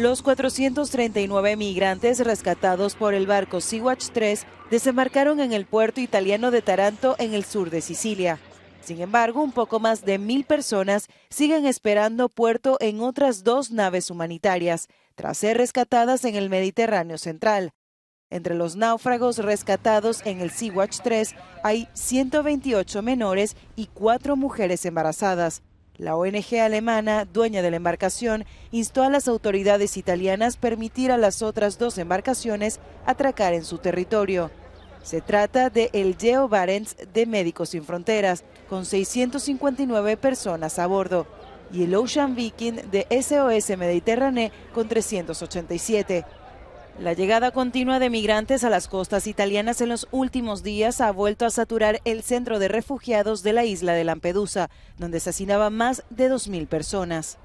Los 439 migrantes rescatados por el barco Sea-Watch 3 desembarcaron en el puerto italiano de Taranto, en el sur de Sicilia. Sin embargo, un poco más de mil personas siguen esperando puerto en otras dos naves humanitarias, tras ser rescatadas en el Mediterráneo Central. Entre los náufragos rescatados en el Sea-Watch 3 hay 128 menores y cuatro mujeres embarazadas. La ONG alemana, dueña de la embarcación, instó a las autoridades italianas permitir a las otras dos embarcaciones atracar en su territorio. Se trata de el Geo de Médicos Sin Fronteras, con 659 personas a bordo, y el Ocean Viking de SOS Mediterráneo, con 387. La llegada continua de migrantes a las costas italianas en los últimos días ha vuelto a saturar el centro de refugiados de la isla de Lampedusa, donde asesinaba más de 2.000 personas.